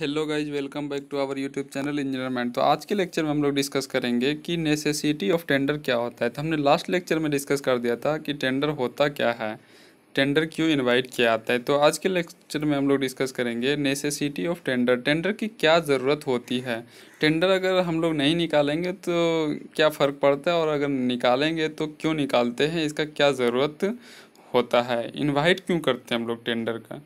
Hello guys welcome back to our YouTube channel Engineerment तो आज के लेक्चर में हम लोग डिस्कस करेंगे कि नेसेसिटी ऑफ टेंडर क्या होता है तो हमने लास्ट लेक्चर में डिस्कस कर दिया था कि टेंडर होता क्या है टेंडर क्यों इनवाइट किया जाता है तो आज के लेक्चर में हम लोग डिस्कस करेंगे नेसेसिटी ऑफ टेंडर टेंडर की क्या ज़रूरत होती है टेंडर अगर हम लोग नहीं निकालेंगे तो क्या फ़र्क पड़ता है और अगर निकालेंगे तो क्यों निकालते हैं इसका क्या ज़रूरत होता है इन्वाइट क्यों करते हैं हम लोग टेंडर का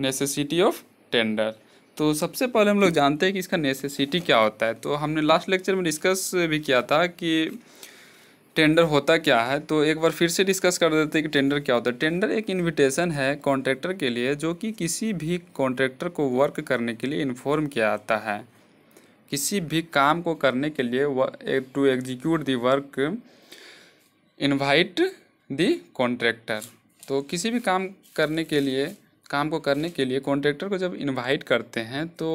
नेसेसिटी ऑफ टेंडर तो सबसे पहले हम लोग जानते हैं कि इसका नेसेसिटी क्या होता है तो हमने लास्ट लेक्चर में डिस्कस भी किया था कि टेंडर होता क्या है तो एक बार फिर से डिस्कस कर देते हैं कि टेंडर क्या होता है टेंडर एक इनविटेशन है कॉन्ट्रैक्टर के लिए जो कि किसी भी कॉन्ट्रैक्टर को वर्क करने के लिए इन्फॉर्म किया जाता है किसी भी काम को करने के लिए to execute the work invite the contractor तो किसी भी काम करने के लिए काम को करने के लिए कॉन्ट्रैक्टर को जब इनवाइट करते हैं तो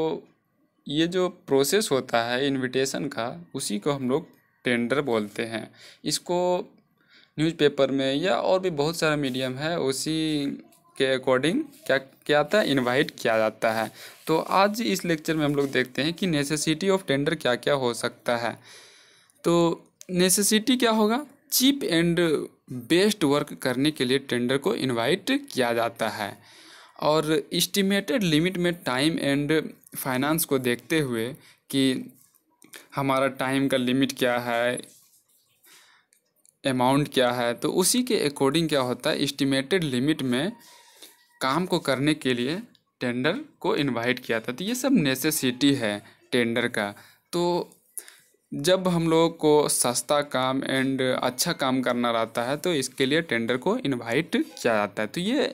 ये जो प्रोसेस होता है इनविटेशन का उसी को हम लोग टेंडर बोलते हैं इसको न्यूज़पेपर में या और भी बहुत सारा मीडियम है उसी के अकॉर्डिंग क्या क्या आता है इनवाइट किया जाता है तो आज इस लेक्चर में हम लोग देखते हैं कि नेसेसिटी ऑफ टेंडर क्या क्या हो सकता है तो नेसेसिटी क्या होगा चीप एंड बेस्ट वर्क करने के लिए टेंडर को इनवाइट किया जाता है और इस्टीमेटेड लिमिट में टाइम एंड फाइनेंस को देखते हुए कि हमारा टाइम का लिमिट क्या है अमाउंट क्या है तो उसी के अकॉर्डिंग क्या होता है इस्टीमेटेड लिमिट में काम को करने के लिए टेंडर को इनवाइट किया था तो ये सब नेसेसिटी है टेंडर का तो जब हम लोग को सस्ता काम एंड अच्छा काम करना रहता है तो इसके लिए टेंडर को इनवाइट किया जाता है तो ये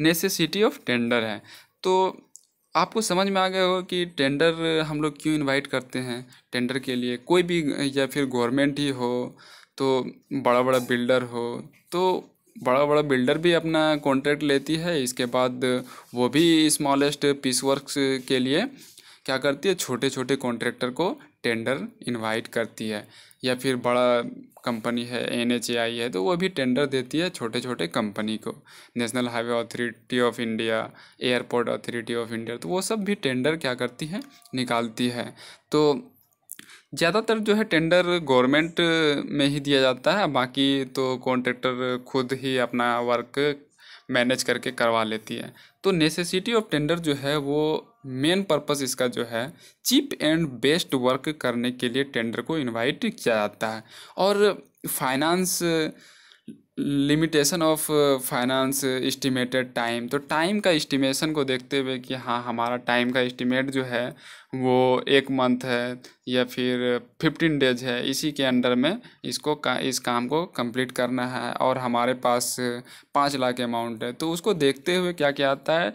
नेसेसिटी ऑफ टेंडर है तो आपको समझ में आ गया हो कि टेंडर हम लोग क्यों इनवाइट करते हैं टेंडर के लिए कोई भी या फिर गवर्नमेंट ही हो तो बड़ा बड़ा बिल्डर हो तो बड़ा बड़ा बिल्डर भी अपना कॉन्ट्रैक्ट लेती है इसके बाद वो भी स्मॉलेस्ट पीस वर्क के लिए क्या करती है छोटे छोटे कॉन्ट्रैक्टर को टेंडर इनवाइट करती है या फिर बड़ा कंपनी है एन एच ए आई है तो वो भी टेंडर देती है छोटे छोटे कंपनी को National Highway Authority of India Airport Authority of India तो वो सब भी टेंडर क्या करती है निकालती है तो ज़्यादातर जो है टेंडर गवर्नमेंट में ही दिया जाता है बाकी तो कॉन्ट्रैक्टर खुद ही अपना वर्क मैनेज करके करवा लेती है तो नेसेसिटी ऑफ टेंडर जो है वो मेन पर्पस इसका जो है चीप एंड बेस्ट वर्क करने के लिए टेंडर को इनवाइट किया जाता है और finance limitation of finance estimated time तो टाइम का इस्टीमेशन को देखते हुए कि हाँ हमारा टाइम का इस्टीमेट जो है वो एक मंथ है या फिर फिफ्टीन डेज है इसी के अंडर में इसको का इस काम को कंप्लीट करना है और हमारे पास पाँच लाख अमाउंट है तो उसको देखते हुए क्या क्या आता है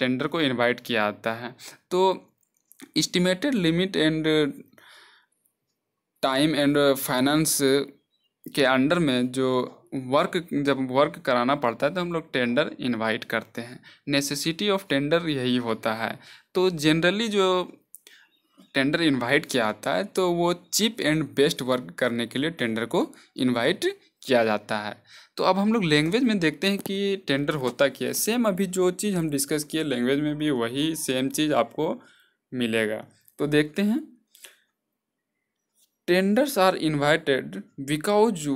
टेंडर को इनवाइट किया जाता है तो estimated limit and time and finance के अंडर में जो वर्क जब वर्क कराना पड़ता है तो हम लोग टेंडर इनवाइट करते हैं नेसेसिटी ऑफ टेंडर यही होता है तो जनरली जो टेंडर इनवाइट किया जाता है तो वो चीप एंड बेस्ट वर्क करने के लिए टेंडर को इनवाइट किया जाता है तो अब हम लोग लैंग्वेज में देखते हैं कि टेंडर होता क्या है सेम अभी जो चीज़ हम डिस्कस किए लैंग्वेज में भी वही सेम चीज़ आपको मिलेगा तो देखते हैं tenders are invited because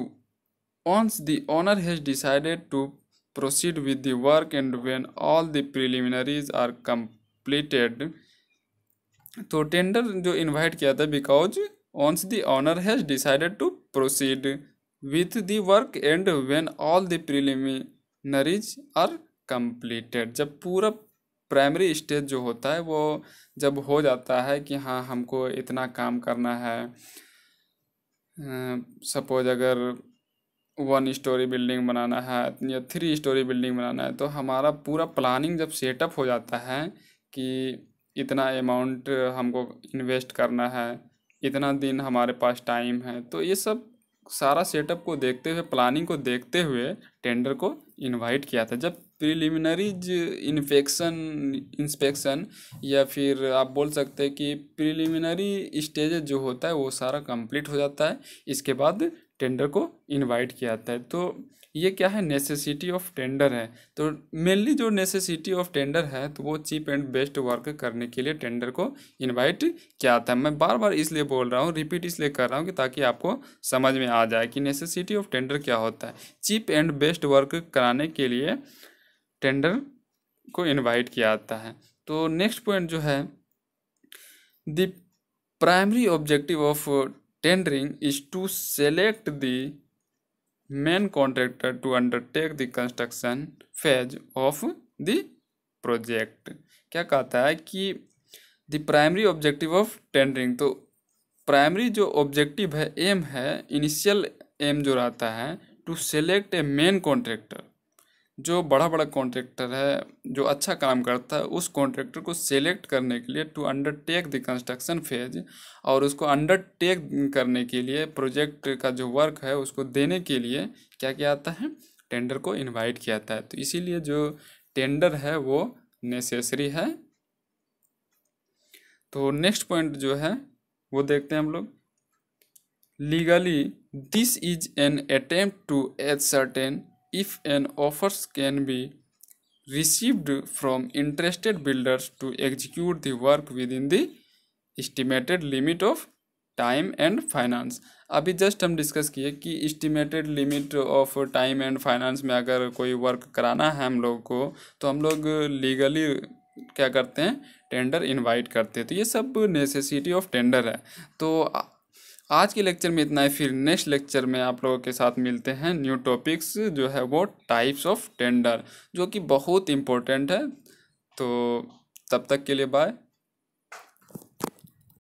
once the owner has decided to proceed with the work and when all the preliminaries are completed तो टेंडर जो इनवाइट किया था because once the owner has decided to proceed with the work and when all the preliminaries are completed जब पूरा primary stage जो होता है वो जब हो जाता है कि हाँ हमको इतना काम करना है सपोज अगर वन स्टोरी बिल्डिंग बनाना है या थ्री स्टोरी बिल्डिंग बनाना है तो हमारा पूरा प्लानिंग जब सेटअप हो जाता है कि इतना अमाउंट हमको इन्वेस्ट करना है इतना दिन हमारे पास टाइम है तो ये सब सारा सेटअप को देखते हुए प्लानिंग को देखते हुए टेंडर को इनवाइट किया था जब प्रिलिमिनरीज इन्फेक्शन इंस्पेक्शन या फिर आप बोल सकते हैं कि प्रिलिमिनरी स्टेज जो होता है वो सारा कंप्लीट हो जाता है इसके बाद टेंडर को इनवाइट किया जाता है तो ये क्या है नेसेसिटी ऑफ टेंडर है तो मेनली जो नेसेसिटी ऑफ टेंडर है तो वो चीप एंड बेस्ट वर्क करने के लिए टेंडर को इनवाइट किया जाता है मैं बार बार इसलिए बोल रहा हूँ रिपीट इसलिए कर रहा हूँ कि ताकि आपको समझ में आ जाए कि नेसेसिटी ऑफ टेंडर क्या होता है चीप एंड बेस्ट वर्क कराने के लिए टेंडर को इन्वाइट किया जाता है तो नेक्स्ट पॉइंट जो है the primary objective of Tendering is to select the main contractor to undertake the construction phase of the project. क्या कहता है कि the primary objective of tendering तो प्राइमरी जो ऑब्जेक्टिव है एम है इनिशियल एम जो रहता है to select a main contractor जो बड़ा बड़ा कॉन्ट्रैक्टर है जो अच्छा काम करता है उस कॉन्ट्रैक्टर को सेलेक्ट करने के लिए to undertake the construction phase और उसको अंडरटेक करने के लिए प्रोजेक्ट का जो वर्क है उसको देने के लिए क्या किया जाता है टेंडर को इनवाइट किया जाता है तो इसीलिए जो टेंडर है वो नेसेसरी है तो नेक्स्ट पॉइंट जो है वो देखते हैं हम लोग legally this is an attempt to ascertain if an offers can be received from interested builders to execute the work within the estimated limit of time and finance अभी just हम discuss किए कि estimated limit of time and finance में अगर कोई work कराना है हम लोग को तो हम लोग लीगली क्या करते हैं टेंडर इनवाइट करते हैं तो ये सब नेसेसिटी ऑफ टेंडर है तो आज के लेक्चर में इतना ही फिर नेक्स्ट लेक्चर में आप लोगों के साथ मिलते हैं न्यू टॉपिक्स जो है वो टाइप्स ऑफ टेंडर जो कि बहुत इम्पोर्टेंट है तो तब तक के लिए बाय